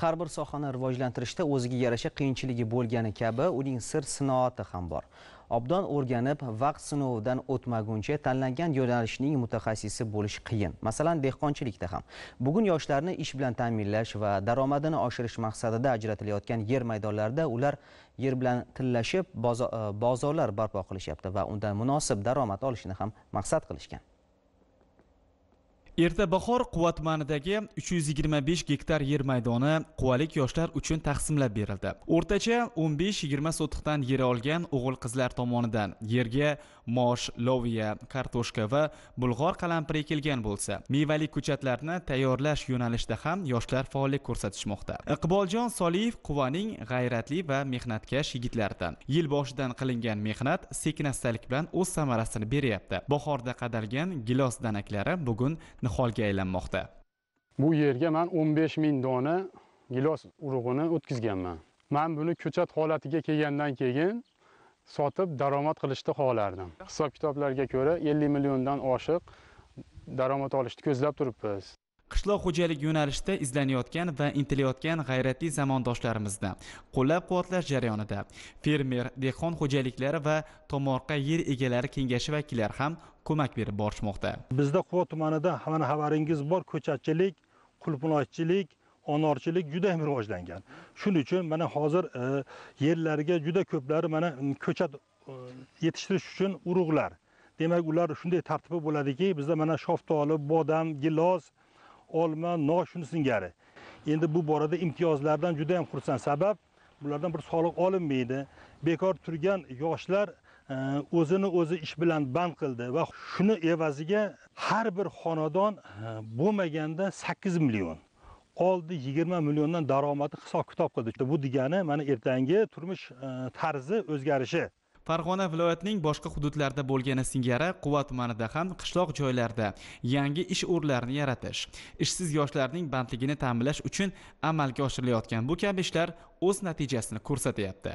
har bir sohani rivojlantirishda o'ziga yarasha qiyinchiligi bo'lgani kabi uning sir sinoati ham bor obdon o'rganib vaqt sinovidan o'tmaguncha tanlangan yo'nalishning mutaxassisi bo'lish qiyin masalan dehqonchilikda ham bugun yoshlarni ish bilan ta'minlash va daromadini oshirish maqsadida ajratilayotgan yer maydonlarida ular yer bilan tillashib e, bozorlar barpo qilishyapti va undan munosib daromad olishni ham maqsad qilishgan erta Ertabahor quvvatmanidagi 325 gektar yer maydoni quvalik yoshlar uchun taqsimlab berildi. O'rtacha 15-20 sotiqdan yer olgan o'g'il-qizlar tomonidan yerga mosh, loviya, kartoshka va bulg'or qalampiri ekilgan bo'lsa, mevali ko'chatlarni tayyorlash yo'nalishida ham yoshlar faollik ko'rsatishmoqda. Iqboljon Soliyev Quvaning g'ayratli va mehnatkash yigitlaridan. Yil boshidan qilingan mehnat sekin-astalik bilan o'z samarasini beryapti. Bahorda qadalgan gilos danaklari bugun holga aylanmoqda bu yerga man 15 ming dona gilos urug'ini o'tkazganman man buni ko'chat holatiga kelgandan keyin sotib daromad qilishni xohlardim hisob kitoblarga ko'ra 50 milliondan oshiq daromad olishni ko'zlab turibmiz qishloq xo'jaligi yo'nalishida izlanayotgan va intilayotgan g'ayratli zamondoshlarimizni qo'llab quvvatlash jarayonida fermer dehqon xo'jaliklari va tomorqa yer egalari kengashi vakillari ham ko'mak berib borishmoqda bizda quva tumanida mana xabaringiz bor ko'chatchilik qulpunochchilik onorchilik juda ham rivojlangan shuning uchun mana hozir e, yerlarga juda ko'plari mana ko'chat e, yetishtirish uchun urug'lar demak ular shunday tartibi bo'ladiki bizda mana shoftoli bodam gilos olma nosh shuni singari endi bu borada imtiyozlardan juda ham xursand sabab bulardan bir soliq olinmaydi bekor turgan yoshlar o'zini o'zi ish bilan band qildi va shuni evaziga har bir xonadon e, bo'lmaganda 8 million oldi 20 milliondan daromadni hisob kitob qildi bu degani mana ertangi turmush e, tarzi o'zgarishi farg'ona viloyatining boshqa hududlarida bo'lgani singari quva tumanida ham qishloq joylarida yangi ish o'rinlarini yaratish ishsiz yoshlarning bandligini ta'minlash uchun amalga oshirilayotgan bu kabi ishlar o'z natijasini ko'rsatyapti